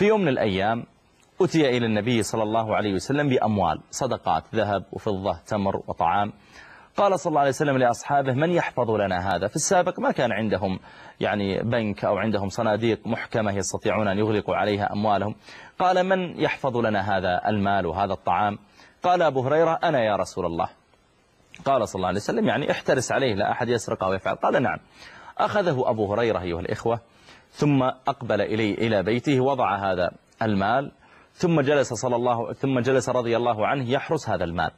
في يوم من الأيام أتي إلى النبي صلى الله عليه وسلم بأموال صدقات ذهب وفضة تمر وطعام قال صلى الله عليه وسلم لأصحابه من يحفظ لنا هذا في السابق ما كان عندهم يعني بنك أو عندهم صناديق محكمة يستطيعون أن يغلقوا عليها أموالهم قال من يحفظ لنا هذا المال وهذا الطعام قال أبو هريرة أنا يا رسول الله قال صلى الله عليه وسلم يعني احترس عليه لا أحد يسرقه ويفعل قال نعم أخذه أبو هريرة أيها الإخوة ثم أقبل إليه إلى بيته وضع هذا المال ثم جلس صلى الله ثم جلس رضي الله عنه يحرس هذا المال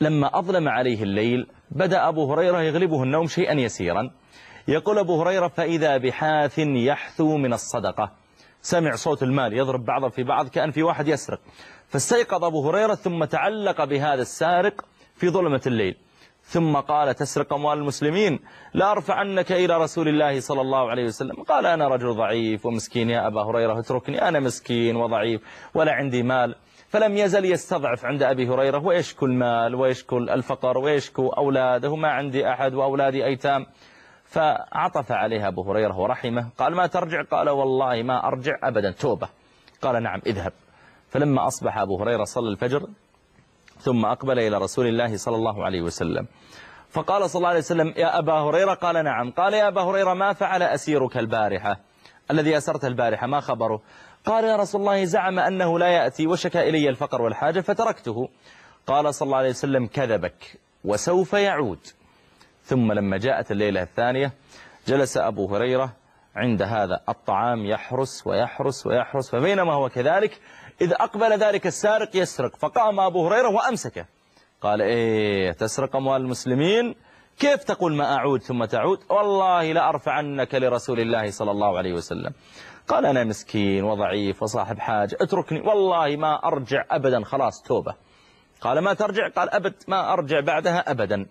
لما أظلم عليه الليل بدأ أبو هريرة يغلبه النوم شيئا يسيرا يقول أبو هريرة فإذا بحاث يحثو من الصدقة سمع صوت المال يضرب بعضا في بعض كأن في واحد يسرق فاستيقظ أبو هريرة ثم تعلق بهذا السارق في ظلمة الليل ثم قال تسرق أموال المسلمين لأرفعنك إلى رسول الله صلى الله عليه وسلم قال أنا رجل ضعيف ومسكين يا أبا هريرة اتركني أنا مسكين وضعيف ولا عندي مال فلم يزل يستضعف عند أبي هريرة ويشكو المال ويشكو الفقر ويشكو أولاده ما عندي أحد وأولادي أيتام فعطف عليها أبو هريرة ورحمه قال ما ترجع قال والله ما أرجع أبدا توبة قال نعم اذهب فلما أصبح أبو هريرة صلى الفجر ثم أقبل إلى رسول الله صلى الله عليه وسلم فقال صلى الله عليه وسلم يا أبا هريرة قال نعم قال يا أبا هريرة ما فعل أسيرك البارحة الذي أسرت البارحة ما خبره قال يا رسول الله زعم أنه لا يأتي وشكى إلي الفقر والحاجة فتركته قال صلى الله عليه وسلم كذبك وسوف يعود ثم لما جاءت الليلة الثانية جلس أبو هريرة عند هذا الطعام يحرس ويحرس ويحرس فبينما هو كذلك إذا أقبل ذلك السارق يسرق فقام أبو هريرة وأمسكه قال إيه تسرق أموال المسلمين كيف تقول ما أعود ثم تعود والله لأرفعنك لرسول الله صلى الله عليه وسلم قال أنا مسكين وضعيف وصاحب حاجة اتركني والله ما أرجع أبدا خلاص توبة قال ما ترجع قال أبد ما أرجع بعدها أبدا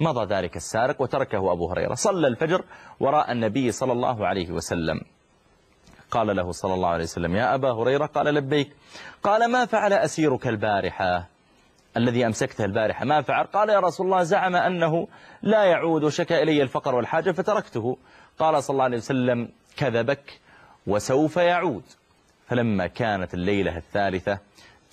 مضى ذلك السارق وتركه أبو هريرة صلى الفجر وراء النبي صلى الله عليه وسلم قال له صلى الله عليه وسلم يا أبا هريرة قال لبيك قال ما فعل أسيرك البارحة الذي أمسكته البارحة ما فعل قال يا رسول الله زعم أنه لا يعود وشكى إلي الفقر والحاجة فتركته قال صلى الله عليه وسلم كذبك وسوف يعود فلما كانت الليلة الثالثة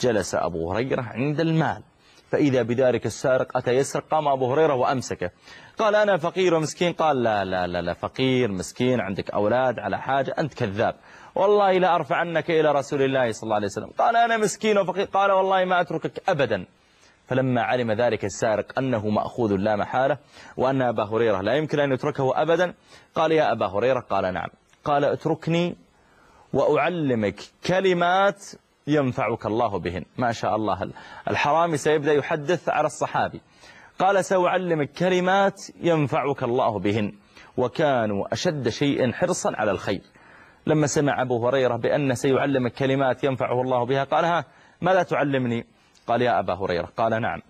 جلس أبو هريرة عند المال فإذا بذلك السارق أتى يسرق قام أبو هريرة وأمسكه قال أنا فقير ومسكين قال لا لا لا, لا فقير مسكين عندك أولاد على حاجة أنت كذاب والله لا أرفع عنك إلى رسول الله صلى الله عليه وسلم قال أنا مسكين وفقير قال والله ما أتركك أبدا فلما علم ذلك السارق أنه مأخوذ لا محالة وأن أبا هريرة لا يمكن أن يتركه أبدا قال يا أبا هريرة قال نعم قال اتركني وأعلمك كلمات ينفعك الله بهن ما شاء الله الحرامي سيبدأ يحدث على الصحابي قال سأعلمك كلمات ينفعك الله بهن وكانوا أشد شيء حرصا على الخير لما سمع أبو هريرة بأن سيعلمك كلمات ينفعه الله بها قال ها ماذا تعلمني قال يا أبا هريرة قال نعم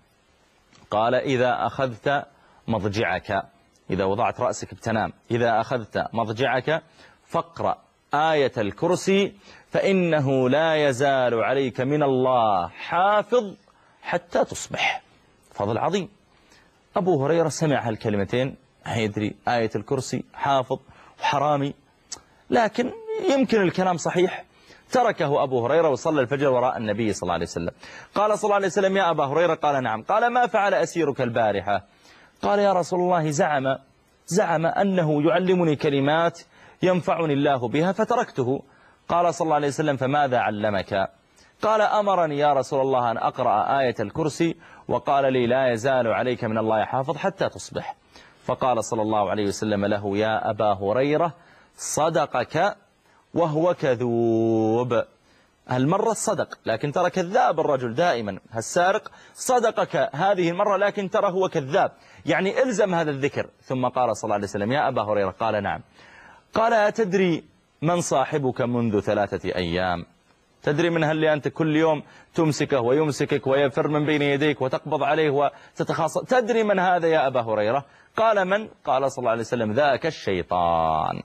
قال إذا أخذت مضجعك إذا وضعت رأسك بتنام إذا أخذت مضجعك فاقرأ آية الكرسي فإنه لا يزال عليك من الله حافظ حتى تصبح فضل عظيم أبو هريرة سمع هالكلمتين يدري آية الكرسي حافظ وحرامي لكن يمكن الكلام صحيح تركه أبو هريرة وصلى الفجر وراء النبي صلى الله عليه وسلم قال صلى الله عليه وسلم يا أبا هريرة قال نعم قال ما فعل أسيرك البارحة قال يا رسول الله زعم زعم أنه يعلمني كلمات ينفعني الله بها فتركته قال صلى الله عليه وسلم فماذا علمك قال أمرني يا رسول الله أن أقرأ آية الكرسي وقال لي لا يزال عليك من الله حافظ حتى تصبح فقال صلى الله عليه وسلم له يا أبا هريرة صدقك وهو كذوب هالمرة صدق لكن ترى كذاب الرجل دائما هالسارق صدقك هذه المرة لكن ترى هو كذاب يعني الزم هذا الذكر ثم قال صلى الله عليه وسلم يا أبا هريرة قال نعم قال أتدري من صاحبك منذ ثلاثة أيام تدري من هل أنت كل يوم تمسكه ويمسكك ويفر من بين يديك وتقبض عليه وتتخاصم تدري من هذا يا أبا هريرة قال من؟ قال صلى الله عليه وسلم ذاك الشيطان